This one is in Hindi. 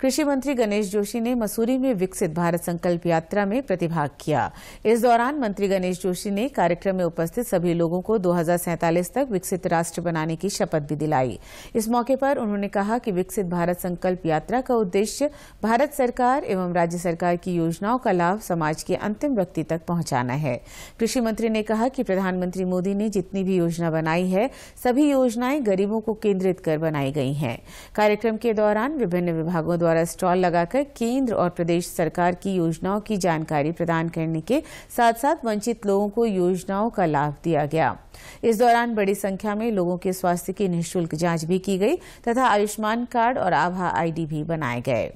कृषि मंत्री गणेश जोशी ने मसूरी में विकसित भारत संकल्प यात्रा में प्रतिभाग किया इस दौरान मंत्री गणेश जोशी ने कार्यक्रम में उपस्थित सभी लोगों को दो तक विकसित राष्ट्र बनाने की शपथ भी दिलाई इस मौके पर उन्होंने कहा कि विकसित भारत संकल्प यात्रा का उद्देश्य भारत सरकार एवं राज्य सरकार की योजनाओं का लाभ समाज के अंतिम व्यक्ति तक पहुंचाना है कृषि मंत्री ने कहा कि प्रधानमंत्री मोदी ने जितनी भी योजना बनाई है सभी योजनाएं गरीबों को केन्द्रित कर बनाई गई हैं कार्यक्रम के दौरान विभिन्न विभागों द्वारा द्वारा स्टॉल लगाकर केंद्र और प्रदेश सरकार की योजनाओं की जानकारी प्रदान करने के साथ साथ वंचित लोगों को योजनाओं का लाभ दिया गया इस दौरान बड़ी संख्या में लोगों के स्वास्थ्य की निःशुल्क जांच भी की गई तथा आयुष्मान कार्ड और आभा आईडी भी बनाए गए